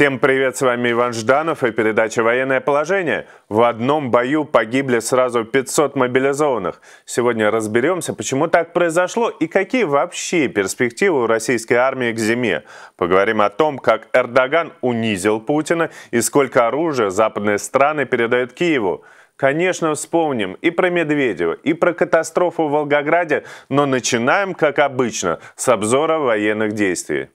Всем привет, с вами Иван Жданов и передача «Военное положение». В одном бою погибли сразу 500 мобилизованных. Сегодня разберемся, почему так произошло и какие вообще перспективы у российской армии к зиме. Поговорим о том, как Эрдоган унизил Путина и сколько оружия западные страны передают Киеву. Конечно, вспомним и про Медведева, и про катастрофу в Волгограде, но начинаем, как обычно, с обзора военных действий.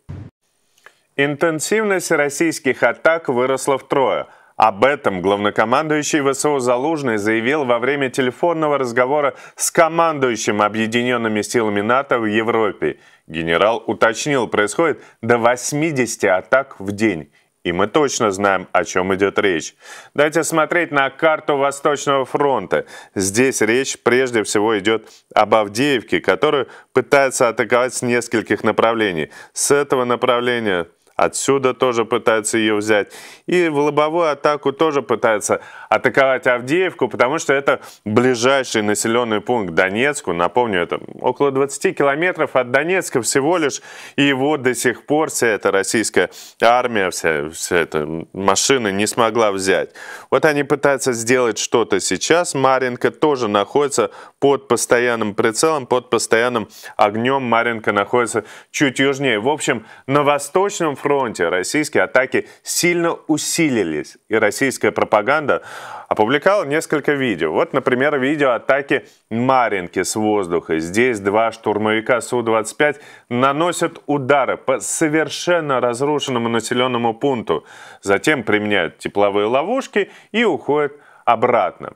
Интенсивность российских атак выросла втрое. Об этом главнокомандующий ВСУ Залужный заявил во время телефонного разговора с командующим объединенными силами НАТО в Европе. Генерал уточнил, происходит до 80 атак в день. И мы точно знаем, о чем идет речь. Дайте смотреть на карту Восточного фронта. Здесь речь прежде всего идет об Авдеевке, которую пытаются атаковать с нескольких направлений. С этого направления Отсюда тоже пытаются ее взять. И в лобовую атаку тоже пытаются атаковать Авдеевку, потому что это ближайший населенный пункт Донецку. Напомню, это около 20 километров от Донецка всего лишь. И вот до сих пор вся эта российская армия, вся, вся эта машина не смогла взять. Вот они пытаются сделать что-то сейчас. Маринка тоже находится под постоянным прицелом, под постоянным огнем. Маринка находится чуть южнее. В общем, на восточном фронте российские атаки сильно усилились, и российская пропаганда опубликовала несколько видео. Вот, например, видео атаки Маринки с воздуха. Здесь два штурмовика Су-25 наносят удары по совершенно разрушенному населенному пункту. Затем применяют тепловые ловушки и уходят обратно.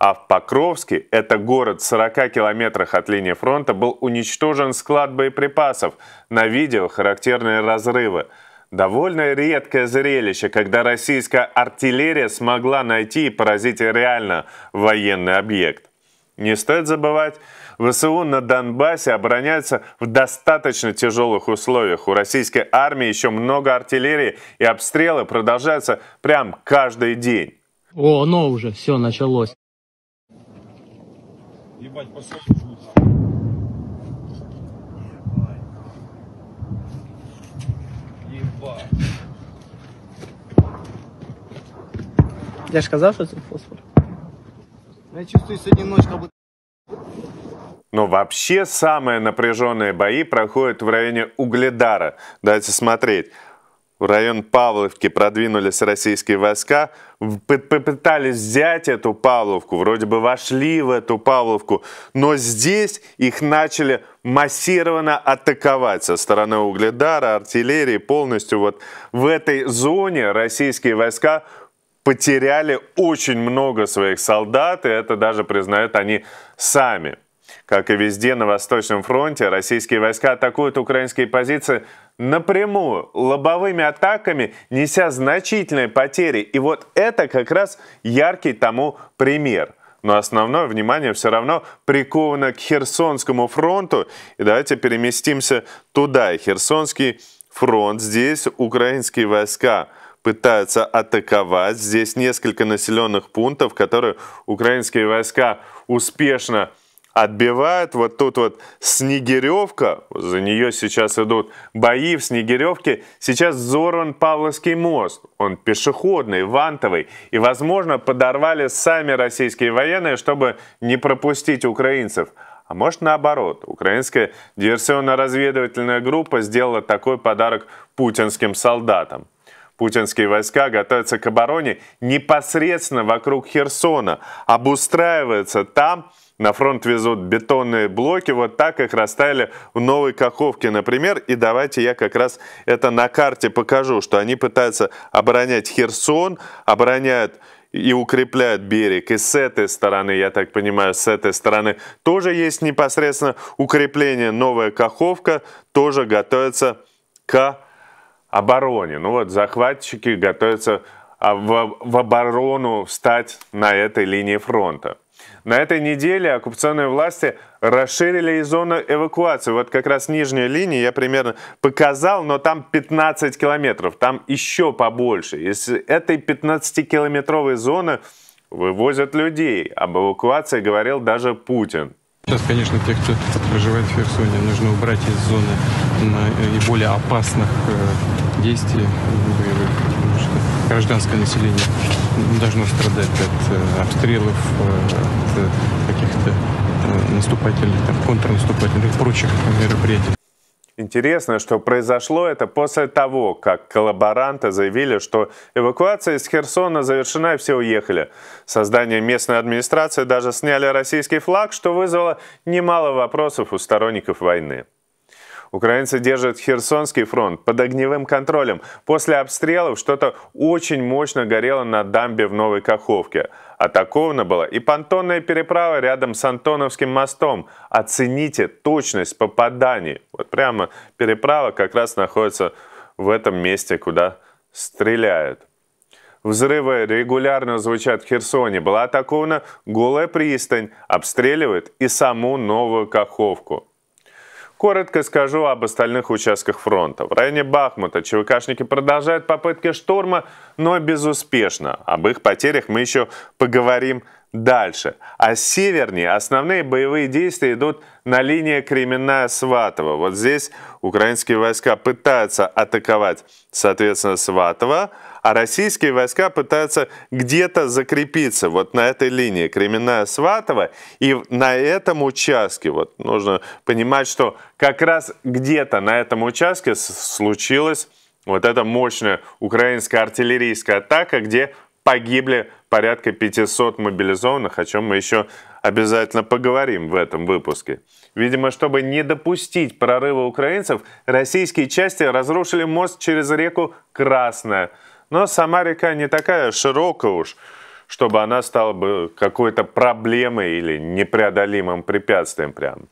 А в Покровске, это город в 40 километрах от линии фронта, был уничтожен склад боеприпасов. На видео характерные разрывы. Довольно редкое зрелище, когда российская артиллерия смогла найти и поразить реально военный объект. Не стоит забывать, ВСУ на Донбассе обороняются в достаточно тяжелых условиях. У российской армии еще много артиллерии, и обстрелы продолжаются прям каждый день. О, оно уже, все началось ебать, посол жгут. Ебать. Я же сказал что это фосфор. Ну, я чувствую сегодня ночь, как будто... Но вообще самые напряженные бои проходят в районе Угледара. Давайте смотреть в район Павловки продвинулись российские войска, попытались взять эту Павловку, вроде бы вошли в эту Павловку, но здесь их начали массированно атаковать со стороны Угледара, артиллерии, полностью вот в этой зоне российские войска потеряли очень много своих солдат, и это даже признают они сами. Как и везде на Восточном фронте, российские войска атакуют украинские позиции напрямую, лобовыми атаками, неся значительные потери. И вот это как раз яркий тому пример. Но основное внимание все равно приковано к Херсонскому фронту. И давайте переместимся туда. Херсонский фронт, здесь украинские войска пытаются атаковать. Здесь несколько населенных пунктов, которые украинские войска успешно отбивают. Вот тут вот Снегиревка, за нее сейчас идут бои в Снегиревке. Сейчас взорван Павловский мост. Он пешеходный, вантовый. И, возможно, подорвали сами российские военные, чтобы не пропустить украинцев. А может наоборот, украинская диверсионно-разведывательная группа сделала такой подарок путинским солдатам. Путинские войска готовятся к обороне непосредственно вокруг Херсона, обустраиваются там, на фронт везут бетонные блоки, вот так их расставили в Новой Каховке, например. И давайте я как раз это на карте покажу, что они пытаются оборонять Херсон, обороняют и укрепляют берег. И с этой стороны, я так понимаю, с этой стороны тоже есть непосредственно укрепление. Новая Каховка тоже готовится к обороне. Ну вот захватчики готовятся а, в, в оборону встать на этой линии фронта. На этой неделе оккупационные власти расширили и зону эвакуации. Вот как раз нижняя линия я примерно показал, но там 15 километров, там еще побольше. Из этой 15-километровой зоны вывозят людей. Об эвакуации говорил даже Путин. Сейчас, конечно, тех, кто проживает в Херсоне, нужно убрать из зоны наиболее э, опасных э, действий ну, боевых, потому что гражданское население должно страдать от э, обстрелов, э, от э, каких-то наступательных, там, контрнаступательных и прочих мероприятий. Интересно, что произошло это после того, как коллаборанты заявили, что эвакуация из Херсона завершена и все уехали. Создание местной администрации даже сняли российский флаг, что вызвало немало вопросов у сторонников войны. Украинцы держат Херсонский фронт под огневым контролем. После обстрелов что-то очень мощно горело на дамбе в Новой Каховке. Атакована была и понтонная переправа рядом с Антоновским мостом. Оцените точность попаданий. Вот прямо переправа как раз находится в этом месте, куда стреляют. Взрывы регулярно звучат в Херсоне. Была атакована голая пристань, обстреливает и саму Новую Каховку. Коротко скажу об остальных участках фронта. В районе Бахмута ЧВКшники продолжают попытки штурма, но безуспешно. Об их потерях мы еще поговорим дальше. А севернее основные боевые действия идут на линии Кременная-Сватова. Вот здесь украинские войска пытаются атаковать, соответственно, Сватова, а российские войска пытаются где-то закрепиться вот на этой линии Кременная-Сватова, и на этом участке, вот нужно понимать, что как раз где-то на этом участке случилась вот эта мощная украинская артиллерийская атака, где погибли порядка 500 мобилизованных, о чем мы еще обязательно поговорим в этом выпуске. Видимо, чтобы не допустить прорыва украинцев, российские части разрушили мост через реку Красная – но сама река не такая широкая уж, чтобы она стала бы какой-то проблемой или непреодолимым препятствием прям.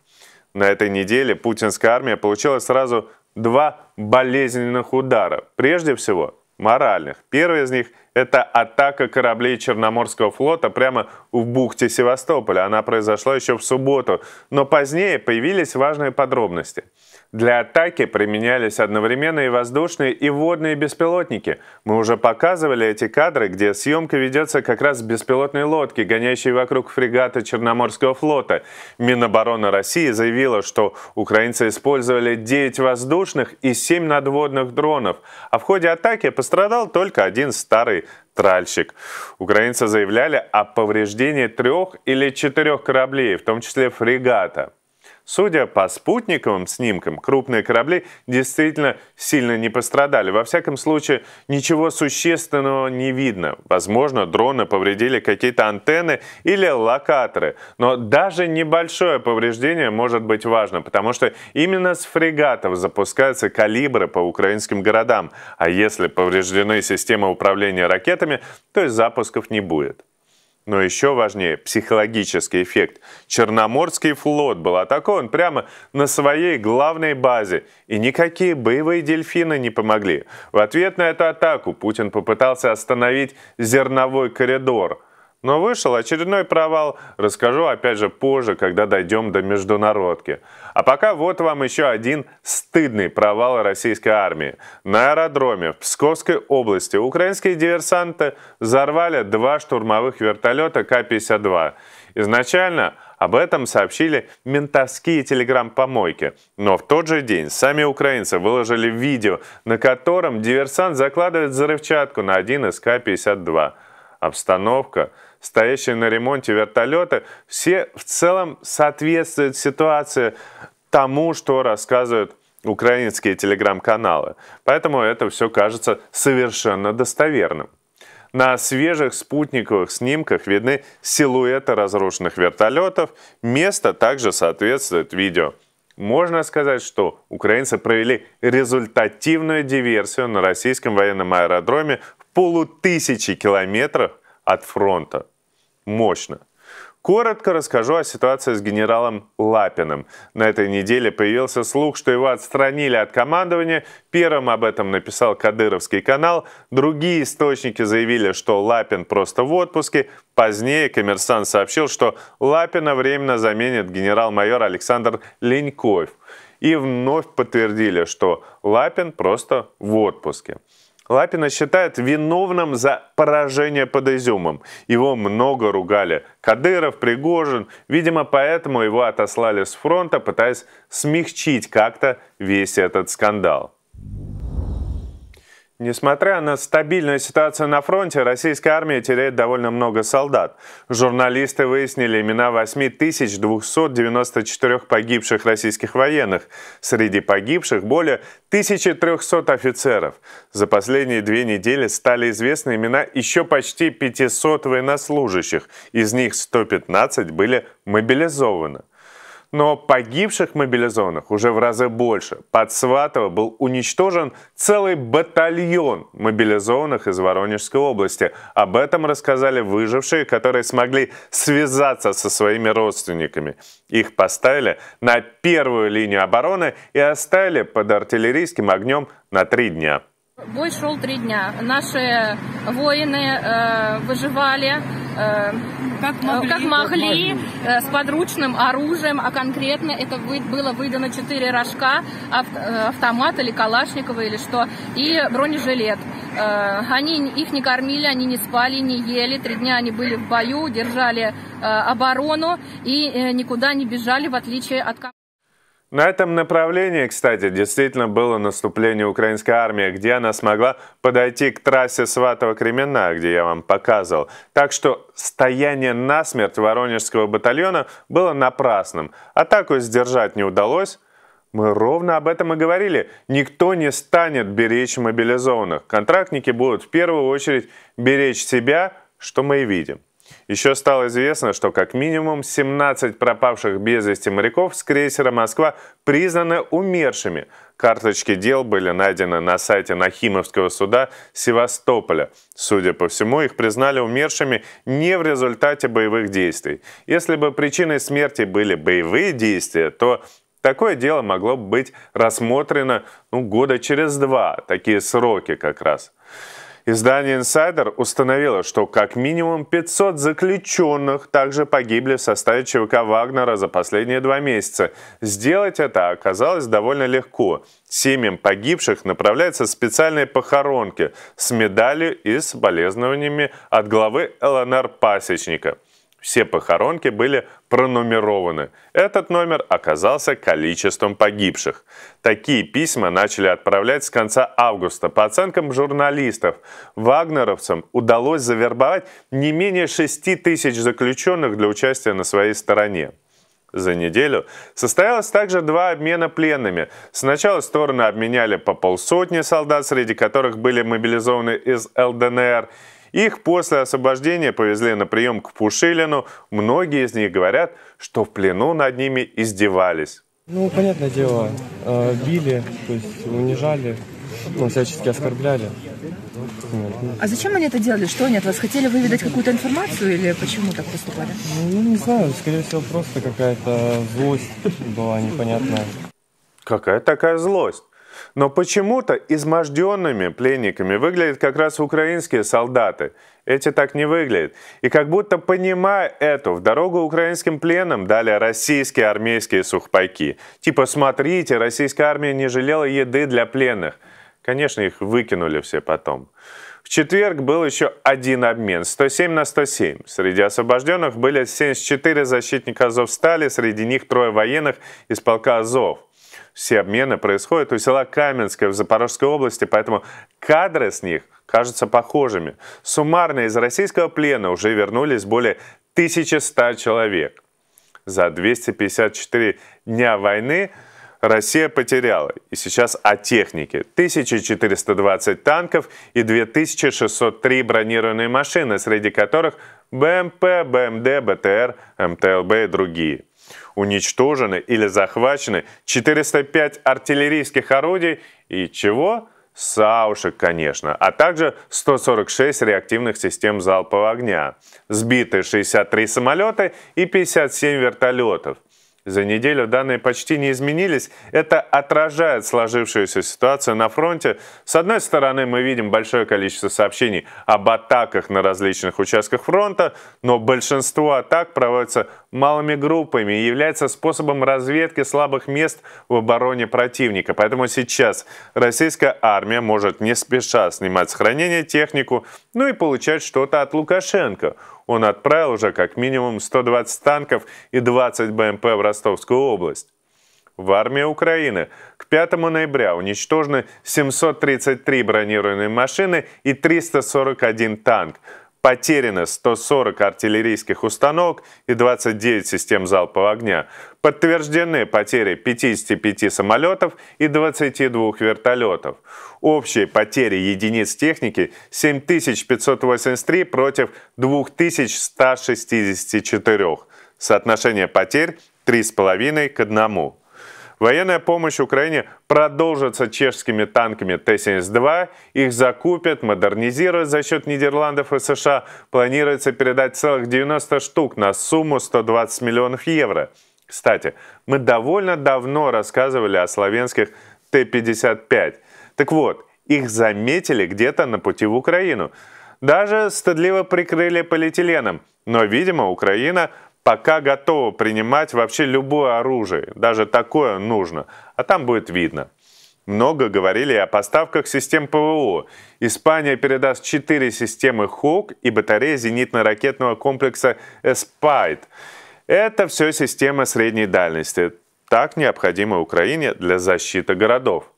На этой неделе путинская армия получила сразу два болезненных удара. Прежде всего, моральных. Первый из них – это атака кораблей Черноморского флота прямо в бухте Севастополя. Она произошла еще в субботу, но позднее появились важные подробности – для атаки применялись одновременно и воздушные, и водные беспилотники. Мы уже показывали эти кадры, где съемка ведется как раз с беспилотной лодки, гоняющей вокруг фрегата Черноморского флота. Минобороны России заявила, что украинцы использовали 9 воздушных и 7 надводных дронов, а в ходе атаки пострадал только один старый тральщик. Украинцы заявляли о повреждении трех или четырех кораблей, в том числе фрегата. Судя по спутниковым снимкам, крупные корабли действительно сильно не пострадали. Во всяком случае, ничего существенного не видно. Возможно, дроны повредили какие-то антенны или локаторы. Но даже небольшое повреждение может быть важно, потому что именно с фрегатов запускаются калибры по украинским городам. А если повреждены системы управления ракетами, то и запусков не будет. Но еще важнее психологический эффект. Черноморский флот был атакован прямо на своей главной базе, и никакие боевые дельфины не помогли. В ответ на эту атаку Путин попытался остановить зерновой коридор – но вышел очередной провал, расскажу опять же позже, когда дойдем до международки. А пока вот вам еще один стыдный провал российской армии. На аэродроме в Псковской области украинские диверсанты взорвали два штурмовых вертолета К-52. Изначально об этом сообщили ментовские телеграм-помойки. Но в тот же день сами украинцы выложили видео, на котором диверсант закладывает взрывчатку на один из К-52. Обстановка – стоящие на ремонте вертолеты, все в целом соответствуют ситуации тому, что рассказывают украинские телеграм-каналы. Поэтому это все кажется совершенно достоверным. На свежих спутниковых снимках видны силуэты разрушенных вертолетов, место также соответствует видео. Можно сказать, что украинцы провели результативную диверсию на российском военном аэродроме в полутысячи километрах от фронта. Мощно. Коротко расскажу о ситуации с генералом Лапиным. На этой неделе появился слух, что его отстранили от командования. Первым об этом написал Кадыровский канал. Другие источники заявили, что Лапин просто в отпуске. Позднее коммерсант сообщил, что Лапина временно заменит генерал-майор Александр Леньков. И вновь подтвердили, что Лапин просто в отпуске. Лапина считает виновным за поражение под Изюмом. Его много ругали. Кадыров, Пригожин. Видимо, поэтому его отослали с фронта, пытаясь смягчить как-то весь этот скандал. Несмотря на стабильную ситуацию на фронте, российская армия теряет довольно много солдат. Журналисты выяснили имена 8294 погибших российских военных. Среди погибших более 1300 офицеров. За последние две недели стали известны имена еще почти 500 военнослужащих. Из них 115 были мобилизованы но погибших мобилизованных уже в разы больше. Под Сватово был уничтожен целый батальон мобилизованных из Воронежской области. Об этом рассказали выжившие, которые смогли связаться со своими родственниками. Их поставили на первую линию обороны и оставили под артиллерийским огнем на три дня. Бой шел три дня. Наши воины э, выживали э, как э, могли, как могли э, с подручным оружием, а конкретно это вы, было выдано четыре рожка, ав, э, автомат или Калашникова или что, и бронежилет. Э, они их не кормили, они не спали, не ели. Три дня они были в бою, держали э, оборону и э, никуда не бежали, в отличие от... На этом направлении, кстати, действительно было наступление украинской армии, где она смогла подойти к трассе сватово кремена где я вам показывал. Так что стояние насмерть воронежского батальона было напрасным. Атаку сдержать не удалось. Мы ровно об этом и говорили. Никто не станет беречь мобилизованных. Контрактники будут в первую очередь беречь себя, что мы и видим. Еще стало известно, что как минимум 17 пропавших без вести моряков с крейсера «Москва» признаны умершими. Карточки дел были найдены на сайте Нахимовского суда Севастополя. Судя по всему, их признали умершими не в результате боевых действий. Если бы причиной смерти были боевые действия, то Такое дело могло быть рассмотрено ну, года через два, такие сроки как раз. Издание Insider установило, что как минимум 500 заключенных также погибли в составе ЧВК Вагнера за последние два месяца. Сделать это оказалось довольно легко. Семьям погибших направляются специальные похоронки с медалью и с болезнованиями от главы ЛНР Пасечника – все похоронки были пронумерованы. Этот номер оказался количеством погибших. Такие письма начали отправлять с конца августа. По оценкам журналистов, вагнеровцам удалось завербовать не менее 6 тысяч заключенных для участия на своей стороне. За неделю состоялось также два обмена пленными. Сначала стороны обменяли по полсотни солдат, среди которых были мобилизованы из ЛДНР – их после освобождения повезли на прием к Пушилину. Многие из них говорят, что в плену над ними издевались. Ну, понятное дело, э, били, то есть унижали, ну, всячески оскорбляли. А зачем они это делали? Что они от вас хотели выведать какую-то информацию или почему так поступали? Ну, не знаю, скорее всего, просто какая-то злость была непонятная. Какая такая злость? Но почему-то изможденными пленниками выглядят как раз украинские солдаты. Эти так не выглядят. И как будто понимая эту, в дорогу украинским пленам дали российские армейские сухпайки. Типа, смотрите, российская армия не жалела еды для пленных. Конечно, их выкинули все потом. В четверг был еще один обмен, 107 на 107. Среди освобожденных были 74 защитника Азовстали, среди них трое военных из полка Азов все обмены происходят. У села Каменское в Запорожской области, поэтому кадры с них кажутся похожими. Суммарно из российского плена уже вернулись более 1100 человек. За 254 дня войны Россия потеряла. И сейчас о технике. 1420 танков и 2603 бронированные машины, среди которых БМП, БМД, БТР, МТЛБ и другие уничтожены или захвачены 405 артиллерийских орудий и чего? Саушек, конечно, а также 146 реактивных систем залпового огня, сбиты 63 самолета и 57 вертолетов. За неделю данные почти не изменились. Это отражает сложившуюся ситуацию на фронте. С одной стороны, мы видим большое количество сообщений об атаках на различных участках фронта, но большинство атак проводятся малыми группами и является способом разведки слабых мест в обороне противника. Поэтому сейчас российская армия может не спеша снимать с хранения технику, ну и получать что-то от Лукашенко. Он отправил уже как минимум 120 танков и 20 БМП в Ростовскую область. В армии Украины к 5 ноября уничтожены 733 бронированные машины и 341 танк. Потеряно 140 артиллерийских установок и 29 систем залпового огня. Подтверждены потери 55 самолетов и 22 вертолетов. Общие потери единиц техники 7583 против 2164. Соотношение потерь 3,5 к 1. Военная помощь Украине продолжится чешскими танками Т-72. Их закупят, модернизируют за счет Нидерландов и США. Планируется передать целых 90 штук на сумму 120 миллионов евро. Кстати, мы довольно давно рассказывали о славянских Т-55. Так вот, их заметили где-то на пути в Украину. Даже стыдливо прикрыли полиэтиленом. Но, видимо, Украина пока готова принимать вообще любое оружие, даже такое нужно, а там будет видно. Много говорили о поставках систем ПВО. Испания передаст 4 системы «Хоук» и батареи зенитно-ракетного комплекса «Эспайт». Это все системы средней дальности. Так необходимо Украине для защиты городов.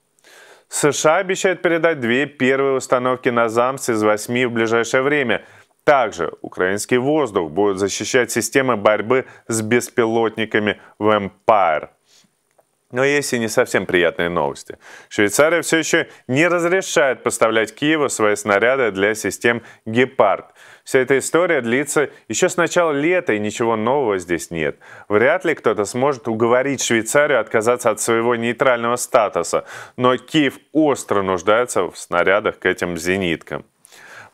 США обещают передать две первые установки на ЗАМС из восьми в ближайшее время – также украинский воздух будет защищать системы борьбы с беспилотниками Vampire. Но есть и не совсем приятные новости. Швейцария все еще не разрешает поставлять Киеву свои снаряды для систем «Гепард». Вся эта история длится еще с начала лета, и ничего нового здесь нет. Вряд ли кто-то сможет уговорить Швейцарию отказаться от своего нейтрального статуса, но Киев остро нуждается в снарядах к этим зениткам.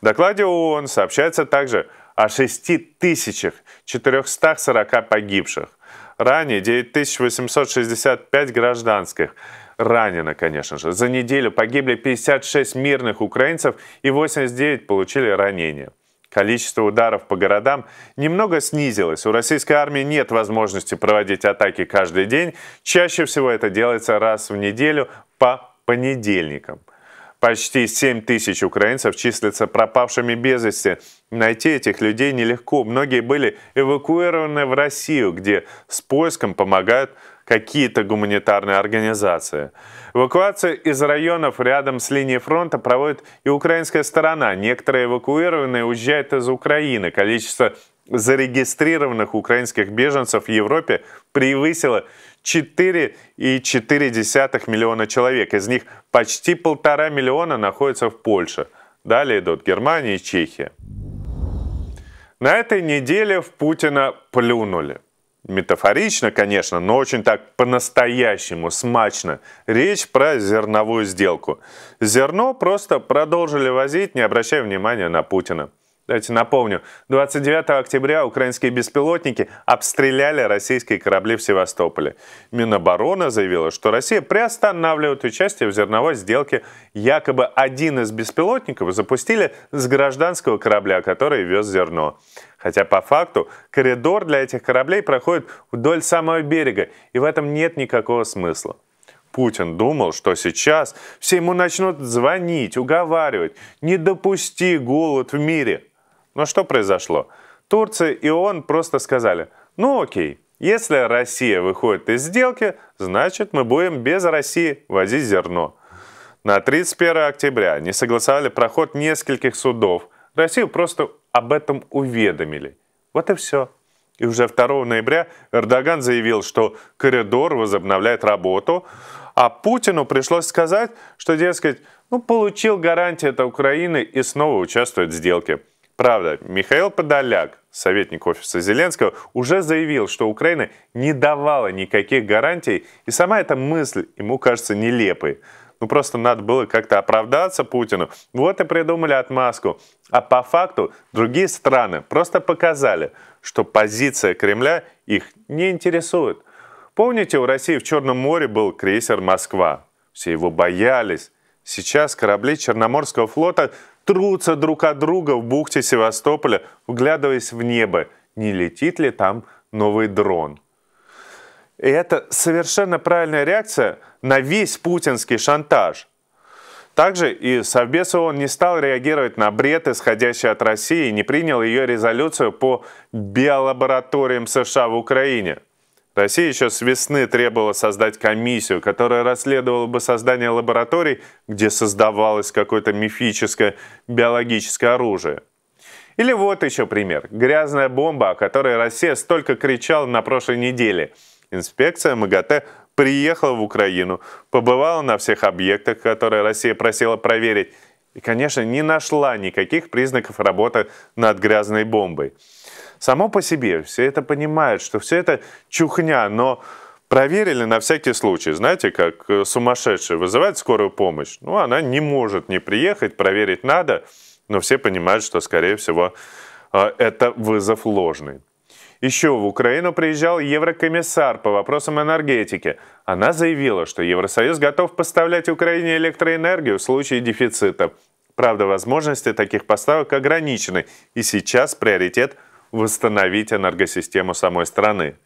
В докладе ООН сообщается также о 6440 погибших. Ранее 9865 гражданских. Ранено, конечно же. За неделю погибли 56 мирных украинцев и 89 получили ранения. Количество ударов по городам немного снизилось. У российской армии нет возможности проводить атаки каждый день. Чаще всего это делается раз в неделю по понедельникам. Почти 7 тысяч украинцев числятся пропавшими без вести. Найти этих людей нелегко. Многие были эвакуированы в Россию, где с поиском помогают какие-то гуманитарные организации. Эвакуацию из районов рядом с линией фронта проводит и украинская сторона. Некоторые эвакуированные уезжают из Украины. Количество зарегистрированных украинских беженцев в Европе превысило 4,4 миллиона человек. Из них почти полтора миллиона находятся в Польше. Далее идут Германия и Чехия. На этой неделе в Путина плюнули. Метафорично, конечно, но очень так по-настоящему, смачно. Речь про зерновую сделку. Зерно просто продолжили возить, не обращая внимания на Путина. Давайте напомню, 29 октября украинские беспилотники обстреляли российские корабли в Севастополе. Миноборона заявила, что Россия приостанавливает участие в зерновой сделке. Якобы один из беспилотников запустили с гражданского корабля, который вез зерно. Хотя по факту коридор для этих кораблей проходит вдоль самого берега, и в этом нет никакого смысла. Путин думал, что сейчас все ему начнут звонить, уговаривать, не допусти голод в мире. Но ну, а что произошло? Турция и ООН просто сказали, ну окей, если Россия выходит из сделки, значит мы будем без России возить зерно. На 31 октября не согласовали проход нескольких судов. Россию просто об этом уведомили. Вот и все. И уже 2 ноября Эрдоган заявил, что коридор возобновляет работу, а Путину пришлось сказать, что, дескать, ну, получил гарантии от Украины и снова участвует в сделке. Правда, Михаил Подоляк, советник офиса Зеленского, уже заявил, что Украина не давала никаких гарантий, и сама эта мысль ему кажется нелепой. Ну просто надо было как-то оправдаться Путину. Вот и придумали отмазку. А по факту другие страны просто показали, что позиция Кремля их не интересует. Помните, у России в Черном море был крейсер «Москва». Все его боялись. Сейчас корабли Черноморского флота трутся друг от друга в бухте Севастополя, вглядываясь в небо, не летит ли там новый дрон. И это совершенно правильная реакция на весь путинский шантаж. Также и Совбез ООН не стал реагировать на бред, исходящий от России, и не принял ее резолюцию по биолабораториям США в Украине – Россия еще с весны требовала создать комиссию, которая расследовала бы создание лабораторий, где создавалось какое-то мифическое биологическое оружие. Или вот еще пример. Грязная бомба, о которой Россия столько кричала на прошлой неделе. Инспекция МГТ приехала в Украину, побывала на всех объектах, которые Россия просила проверить, и, конечно, не нашла никаких признаков работы над грязной бомбой. Само по себе все это понимают, что все это чухня, но проверили на всякий случай. Знаете, как э, сумасшедший вызывает скорую помощь? Ну, она не может не приехать, проверить надо, но все понимают, что, скорее всего, э, это вызов ложный. Еще в Украину приезжал еврокомиссар по вопросам энергетики. Она заявила, что Евросоюз готов поставлять Украине электроэнергию в случае дефицита. Правда, возможности таких поставок ограничены, и сейчас приоритет – восстановить энергосистему самой страны.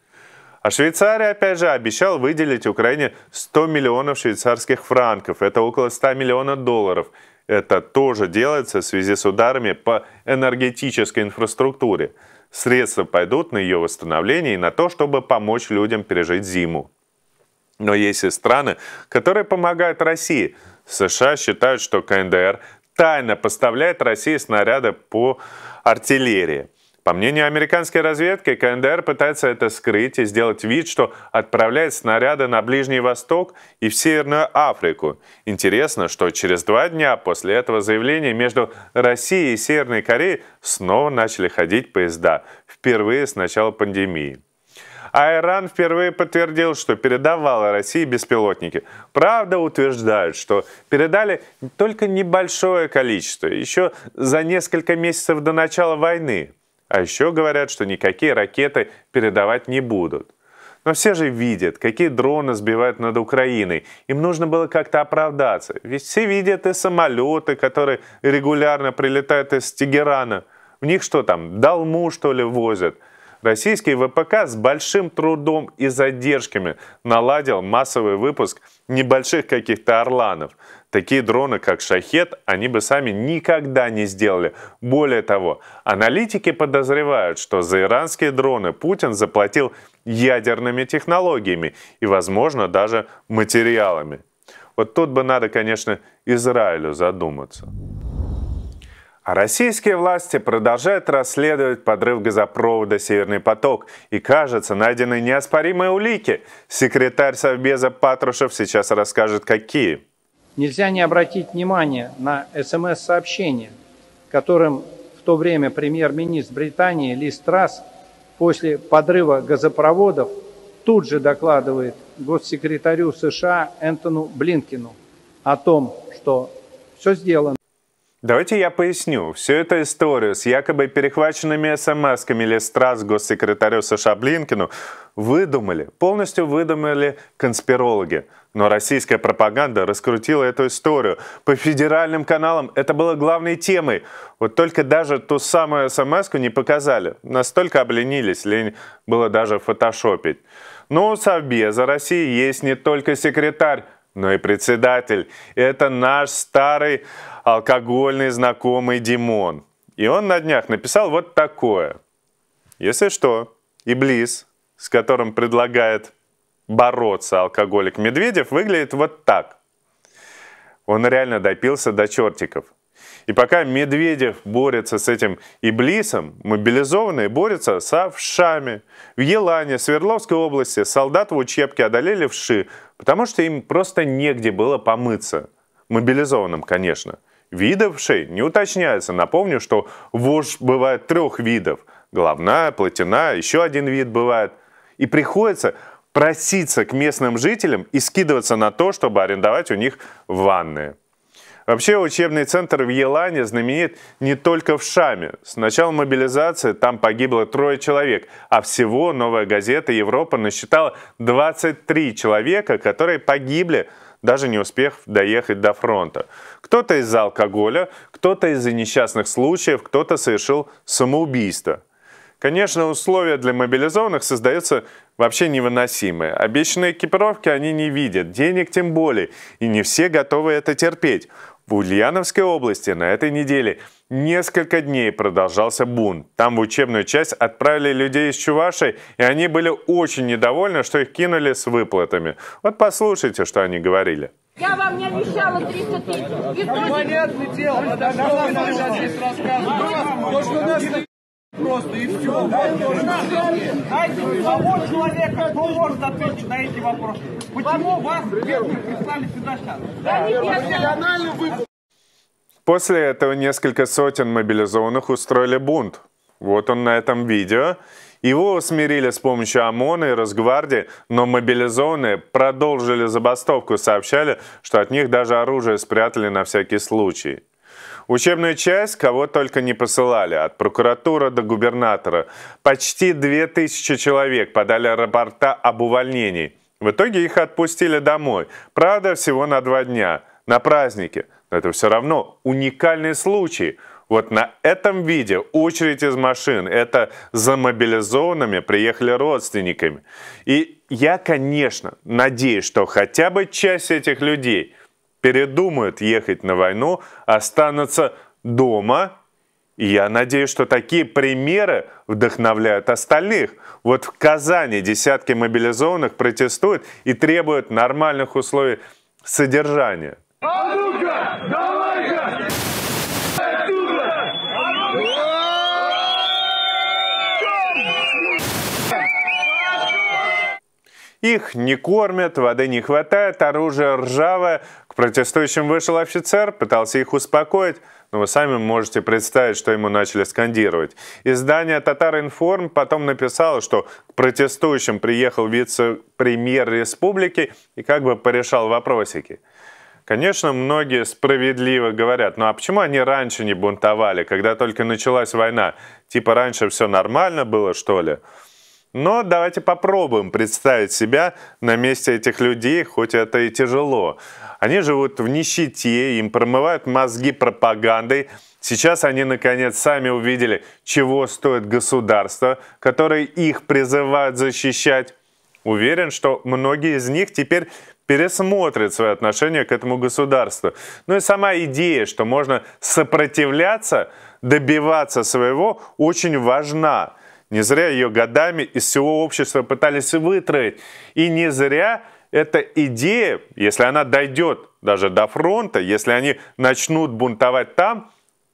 А Швейцария, опять же, обещал выделить Украине 100 миллионов швейцарских франков. Это около 100 миллионов долларов. Это тоже делается в связи с ударами по энергетической инфраструктуре. Средства пойдут на ее восстановление и на то, чтобы помочь людям пережить зиму. Но есть и страны, которые помогают России. США считают, что КНДР тайно поставляет России снаряды по артиллерии. По мнению американской разведки, КНДР пытается это скрыть и сделать вид, что отправляет снаряды на Ближний Восток и в Северную Африку. Интересно, что через два дня после этого заявления между Россией и Северной Кореей снова начали ходить поезда, впервые с начала пандемии а Иран впервые подтвердил, что передавала России беспилотники. Правда, утверждают, что передали только небольшое количество, еще за несколько месяцев до начала войны. А еще говорят, что никакие ракеты передавать не будут. Но все же видят, какие дроны сбивают над Украиной. Им нужно было как-то оправдаться. Ведь все видят и самолеты, которые регулярно прилетают из Тегерана. В них что там, долму что ли возят – российский ВПК с большим трудом и задержками наладил массовый выпуск небольших каких-то «Орланов». Такие дроны, как «Шахет», они бы сами никогда не сделали. Более того, аналитики подозревают, что за иранские дроны Путин заплатил ядерными технологиями и, возможно, даже материалами. Вот тут бы надо, конечно, Израилю задуматься. А российские власти продолжают расследовать подрыв газопровода «Северный поток» и, кажется, найдены неоспоримые улики. Секретарь Совбеза Патрушев сейчас расскажет, какие. Нельзя не обратить внимание на СМС-сообщение, которым в то время премьер-министр Британии Ли Страс после подрыва газопроводов тут же докладывает госсекретарю США Энтону Блинкину о том, что все сделано. Давайте я поясню. Всю эту историю с якобы перехваченными смс-ками Лестра госсекретарю США Блинкину выдумали, полностью выдумали конспирологи. Но российская пропаганда раскрутила эту историю. По федеральным каналам это было главной темой. Вот только даже ту самую смс не показали. Настолько обленились, лень было даже фотошопить. Но у Совбеза России есть не только секретарь, но и председатель. И это наш старый алкогольный знакомый Димон. И он на днях написал вот такое. Если что, Иблис, с которым предлагает бороться алкоголик Медведев, выглядит вот так. Он реально допился до чертиков. И пока Медведев борется с этим Иблисом, мобилизованные борются с овшами. В Елане, Свердловской области солдат в учебке одолели вши, потому что им просто негде было помыться. Мобилизованным, конечно – Видов шей не уточняется. Напомню, что вож бывает трех видов. Головная, плотина, еще один вид бывает. И приходится проситься к местным жителям и скидываться на то, чтобы арендовать у них ванны. Вообще учебный центр в Елане знаменит не только в Шаме. С начала мобилизации там погибло трое человек, а всего «Новая газета Европа» насчитала 23 человека, которые погибли даже не успев доехать до фронта. Кто-то из-за алкоголя, кто-то из-за несчастных случаев, кто-то совершил самоубийство. Конечно, условия для мобилизованных создаются вообще невыносимые. Обещанные экипировки они не видят, денег тем более, и не все готовы это терпеть. В Ульяновской области на этой неделе несколько дней продолжался бунт. Там в учебную часть отправили людей из Чуваши, и они были очень недовольны, что их кинули с выплатами. Вот послушайте, что они говорили. Я вам не обещала 300 тысяч. Понятное дело, что вы сейчас здесь рассказываете просто и все. Знаете, того человека, кто может ответить на эти вопросы. Почему вас прислали сюда сейчас? После этого несколько сотен мобилизованных устроили бунт. Вот он на этом видео. Его усмирили с помощью ОМОНа и Росгвардии, но мобилизованные продолжили забастовку, сообщали, что от них даже оружие спрятали на всякий случай. Учебную часть кого только не посылали, от прокуратуры до губернатора. Почти 2000 человек подали рапорта об увольнении. В итоге их отпустили домой. Правда, всего на два дня, на праздники. Но это все равно уникальный случай. Вот на этом виде очередь из машин. Это за мобилизованными приехали родственниками. И я, конечно, надеюсь, что хотя бы часть этих людей – передумают ехать на войну, останутся дома. И я надеюсь, что такие примеры вдохновляют остальных. Вот в Казани десятки мобилизованных протестуют и требуют нормальных условий содержания. А ну-ка, давай-ка! Их не кормят, воды не хватает, оружие ржавое, протестующим вышел офицер, пытался их успокоить, но вы сами можете представить, что ему начали скандировать. Издание «Татаринформ» потом написало, что к протестующим приехал вице-премьер республики и как бы порешал вопросики. Конечно, многие справедливо говорят, ну а почему они раньше не бунтовали, когда только началась война? Типа раньше все нормально было, что ли? Но давайте попробуем представить себя на месте этих людей, хоть это и тяжело. Они живут в нищете, им промывают мозги пропагандой. Сейчас они, наконец, сами увидели, чего стоит государство, которое их призывает защищать. Уверен, что многие из них теперь пересмотрят свое отношение к этому государству. Ну и сама идея, что можно сопротивляться, добиваться своего, очень важна. Не зря ее годами из всего общества пытались вытравить, И не зря эта идея, если она дойдет даже до фронта, если они начнут бунтовать там,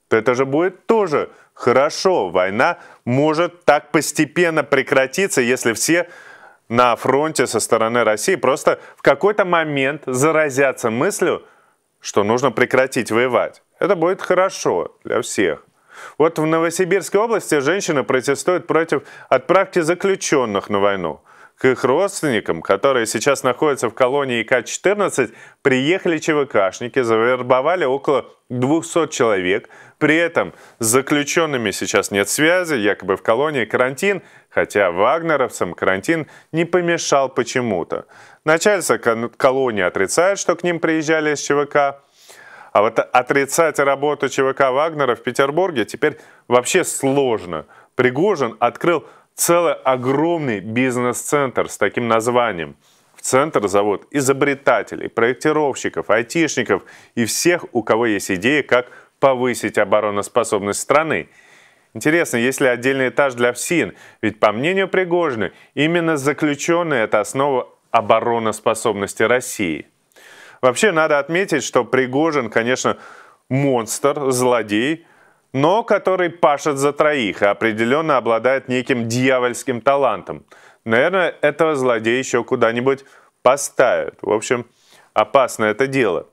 то это же будет тоже хорошо. Война может так постепенно прекратиться, если все на фронте со стороны России просто в какой-то момент заразятся мыслью, что нужно прекратить воевать. Это будет хорошо для всех. Вот в Новосибирской области женщина протестует против отправки заключенных на войну. К их родственникам, которые сейчас находятся в колонии К-14, приехали ЧВКшники, завербовали около 200 человек. При этом с заключенными сейчас нет связи, якобы в колонии карантин, хотя вагнеровцам карантин не помешал почему-то. Начальство колонии отрицает, что к ним приезжали с ЧВК. А вот отрицать работу ЧВК Вагнера в Петербурге теперь вообще сложно. Пригожин открыл целый огромный бизнес-центр с таким названием. В центр зовут изобретателей, проектировщиков, айтишников и всех, у кого есть идеи, как повысить обороноспособность страны. Интересно, есть ли отдельный этаж для ФСИН? Ведь, по мнению Пригожина, именно заключенные – это основа обороноспособности России – Вообще надо отметить, что Пригожин, конечно, монстр, злодей, но который пашет за троих и определенно обладает неким дьявольским талантом. Наверное, этого злодея еще куда-нибудь поставят. В общем, опасно это дело.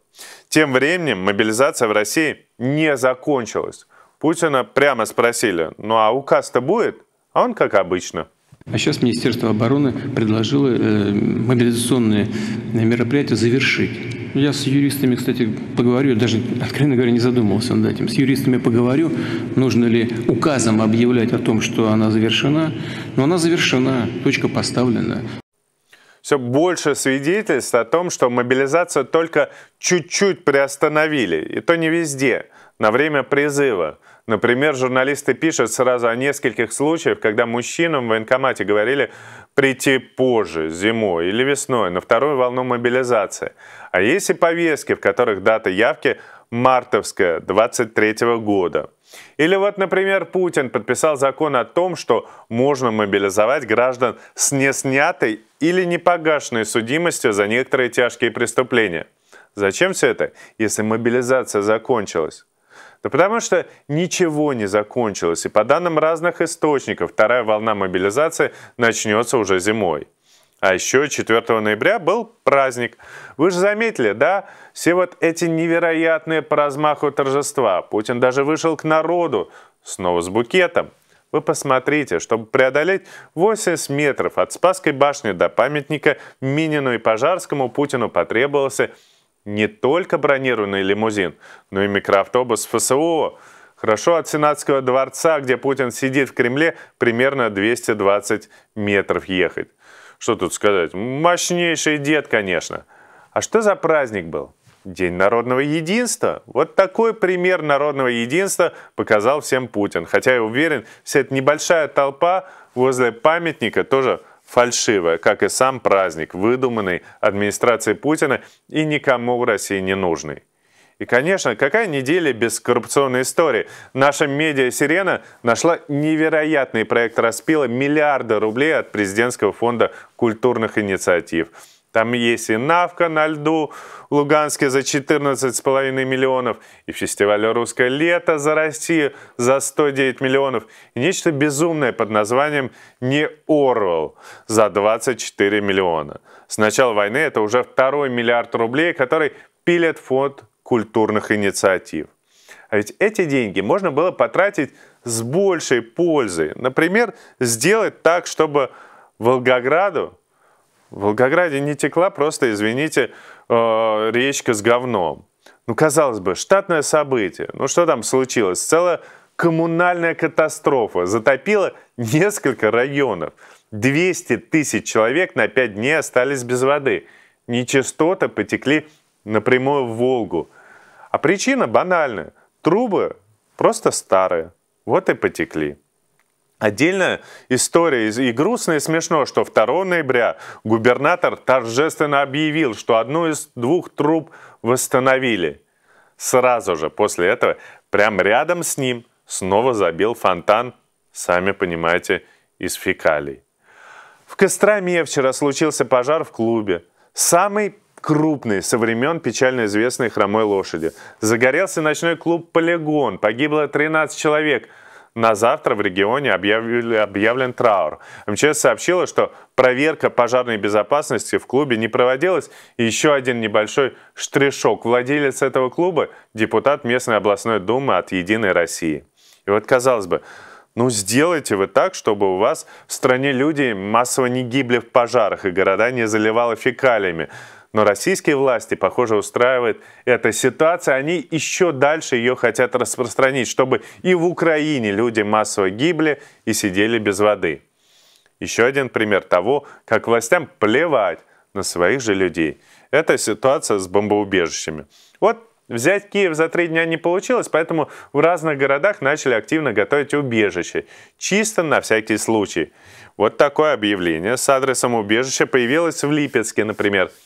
Тем временем мобилизация в России не закончилась. Путина прямо спросили, ну а указ-то будет? А он как обычно. А сейчас Министерство обороны предложило э, мобилизационные мероприятия завершить. Я с юристами, кстати, поговорю, даже, откровенно говоря, не задумывался над этим. С юристами поговорю, нужно ли указом объявлять о том, что она завершена. Но она завершена, точка поставлена все больше свидетельств о том, что мобилизацию только чуть-чуть приостановили, и то не везде, на время призыва. Например, журналисты пишут сразу о нескольких случаях, когда мужчинам в военкомате говорили, прийти позже, зимой или весной, на вторую волну мобилизации. А есть и повестки, в которых дата явки мартовская 23 года. Или вот, например, Путин подписал закон о том, что можно мобилизовать граждан с неснятой или непогашенной судимостью за некоторые тяжкие преступления. Зачем все это, если мобилизация закончилась? Да потому что ничего не закончилось, и по данным разных источников, вторая волна мобилизации начнется уже зимой. А еще 4 ноября был праздник. Вы же заметили, да? Все вот эти невероятные по размаху торжества. Путин даже вышел к народу, снова с букетом. Вы посмотрите, чтобы преодолеть 80 метров от Спасской башни до памятника Минину и Пожарскому, Путину потребовался не только бронированный лимузин, но и микроавтобус ФСО. Хорошо от Сенатского дворца, где Путин сидит в Кремле, примерно 220 метров ехать. Что тут сказать? Мощнейший дед, конечно. А что за праздник был? День народного единства. Вот такой пример народного единства показал всем Путин. Хотя я уверен, вся эта небольшая толпа возле памятника тоже фальшивая, как и сам праздник, выдуманный администрацией Путина и никому в России не нужный. И, конечно, какая неделя без коррупционной истории? Наша медиа-сирена нашла невероятный проект распила миллиарда рублей от президентского фонда культурных инициатив – там есть и «Навка» на льду в Луганске за 14,5 миллионов, и фестиваль «Русское лето» за Россию за 109 миллионов, и нечто безумное под названием «Не Орвел» за 24 миллиона. С начала войны это уже второй миллиард рублей, который пилят фонд культурных инициатив. А ведь эти деньги можно было потратить с большей пользой. Например, сделать так, чтобы Волгограду в Волгограде не текла просто, извините, э, речка с говном. Ну, казалось бы, штатное событие. Ну, что там случилось? Целая коммунальная катастрофа затопила несколько районов. 200 тысяч человек на 5 дней остались без воды. Нечистоты потекли напрямую в Волгу. А причина банальная. Трубы просто старые. Вот и потекли. Отдельная история и грустно и смешно, что 2 ноября губернатор торжественно объявил, что одну из двух труб восстановили. Сразу же после этого, прямо рядом с ним, снова забил фонтан, сами понимаете, из фекалий. В Костроме вчера случился пожар в клубе. Самый крупный со времен печально известной хромой лошади. Загорелся ночной клуб «Полигон», погибло 13 человек – на завтра в регионе объявили, объявлен траур. МЧС сообщила, что проверка пожарной безопасности в клубе не проводилась. И еще один небольшой штришок. Владелец этого клуба – депутат местной областной думы от «Единой России». И вот, казалось бы, ну сделайте вы так, чтобы у вас в стране люди массово не гибли в пожарах и города не заливало фекалиями. Но российские власти, похоже, устраивает эта ситуация. Они еще дальше ее хотят распространить, чтобы и в Украине люди массово гибли и сидели без воды. Еще один пример того, как властям плевать на своих же людей. Это ситуация с бомбоубежищами. Вот Взять Киев за три дня не получилось, поэтому в разных городах начали активно готовить убежище. Чисто на всякий случай. Вот такое объявление с адресом убежища появилось в Липецке, например –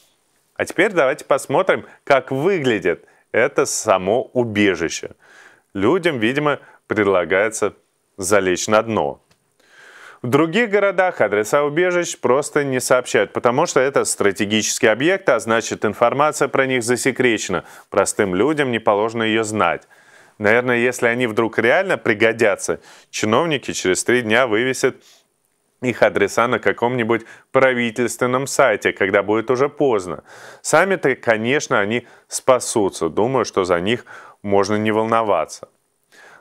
а теперь давайте посмотрим, как выглядит это само убежище. Людям, видимо, предлагается залечь на дно. В других городах адреса убежищ просто не сообщают, потому что это стратегические объекты, а значит информация про них засекречена. Простым людям не положено ее знать. Наверное, если они вдруг реально пригодятся, чиновники через три дня вывесят их адреса на каком-нибудь правительственном сайте, когда будет уже поздно. Сами-то, конечно, они спасутся. Думаю, что за них можно не волноваться.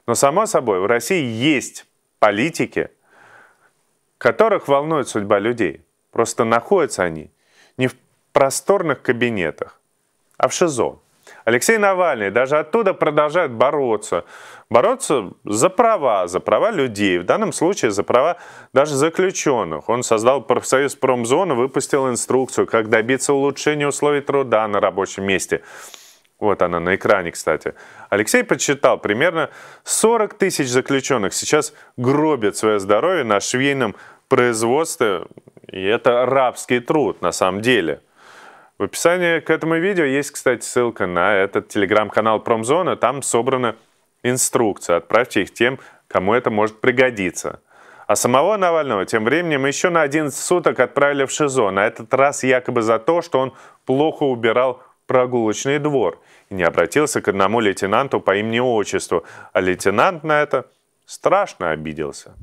Но, само собой, в России есть политики, которых волнует судьба людей. Просто находятся они не в просторных кабинетах, а в ШИЗО. Алексей Навальный даже оттуда продолжает бороться. Бороться за права, за права людей, в данном случае за права даже заключенных. Он создал профсоюз промзоны, выпустил инструкцию, как добиться улучшения условий труда на рабочем месте. Вот она на экране, кстати. Алексей подсчитал, примерно 40 тысяч заключенных сейчас гробят свое здоровье на швейном производстве. И это рабский труд на самом деле. В описании к этому видео есть, кстати, ссылка на этот телеграм-канал Промзона. Там собрана инструкция. Отправьте их тем, кому это может пригодиться. А самого Навального тем временем еще на 11 суток отправили в ШИЗО. На этот раз якобы за то, что он плохо убирал прогулочный двор и не обратился к одному лейтенанту по имени-отчеству. А лейтенант на это страшно обиделся.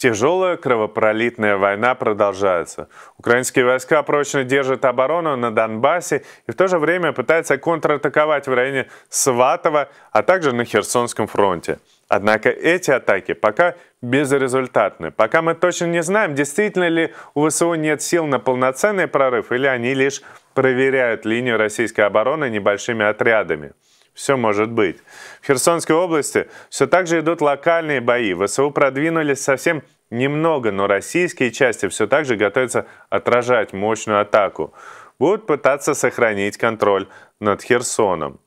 Тяжелая кровопролитная война продолжается. Украинские войска прочно держат оборону на Донбассе и в то же время пытаются контратаковать в районе Сватова, а также на Херсонском фронте. Однако эти атаки пока безрезультатны. Пока мы точно не знаем, действительно ли у ВСУ нет сил на полноценный прорыв или они лишь проверяют линию российской обороны небольшими отрядами. Все может быть. В Херсонской области все так же идут локальные бои. ВСУ продвинулись совсем немного, но российские части все так же готовятся отражать мощную атаку. Будут пытаться сохранить контроль над Херсоном.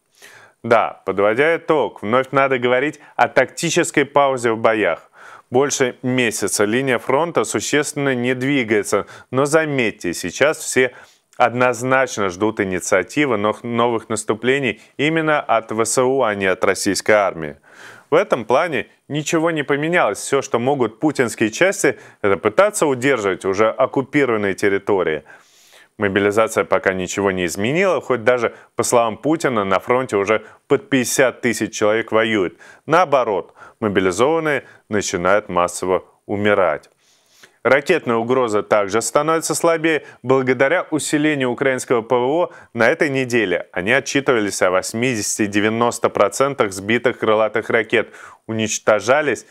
Да, подводя итог, вновь надо говорить о тактической паузе в боях. Больше месяца линия фронта существенно не двигается, но заметьте, сейчас все однозначно ждут инициативы новых наступлений именно от ВСУ, а не от российской армии. В этом плане ничего не поменялось. Все, что могут путинские части, это пытаться удерживать уже оккупированные территории. Мобилизация пока ничего не изменила, хоть даже, по словам Путина, на фронте уже под 50 тысяч человек воюют. Наоборот, мобилизованные начинают массово умирать. Ракетная угроза также становится слабее благодаря усилению украинского ПВО на этой неделе. Они отчитывались о 80-90% сбитых крылатых ракет, уничтожались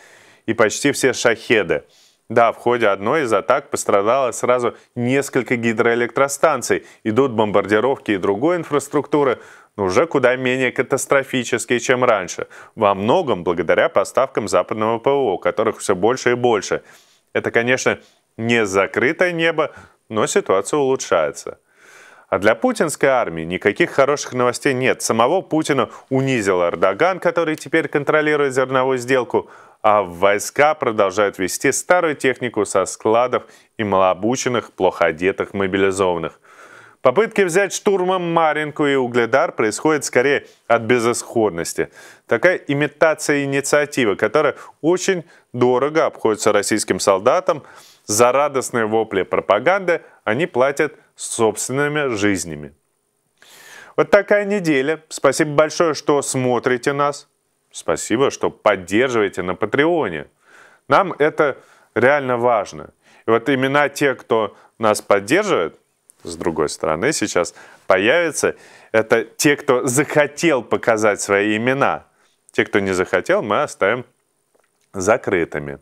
и почти все шахеды. Да, в ходе одной из атак пострадало сразу несколько гидроэлектростанций. Идут бомбардировки и другой инфраструктуры, но уже куда менее катастрофические, чем раньше. Во многом благодаря поставкам западного ПВО, которых все больше и больше – это, конечно, не закрытое небо, но ситуация улучшается. А для путинской армии никаких хороших новостей нет. Самого Путина унизил Эрдоган, который теперь контролирует зерновую сделку, а войска продолжают вести старую технику со складов и малообученных, плохо одетых мобилизованных – Попытки взять штурмом Маринку и Угледар происходят скорее от безысходности. Такая имитация инициативы, которая очень дорого обходится российским солдатам. За радостные вопли пропаганды они платят собственными жизнями. Вот такая неделя. Спасибо большое, что смотрите нас. Спасибо, что поддерживаете на Патреоне. Нам это реально важно. И вот имена те, кто нас поддерживает, с другой стороны сейчас появится, это те, кто захотел показать свои имена. Те, кто не захотел, мы оставим закрытыми.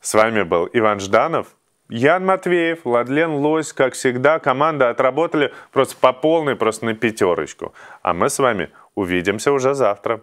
С вами был Иван Жданов, Ян Матвеев, Владлен Лось, как всегда, команда отработали просто по полной, просто на пятерочку. А мы с вами увидимся уже завтра.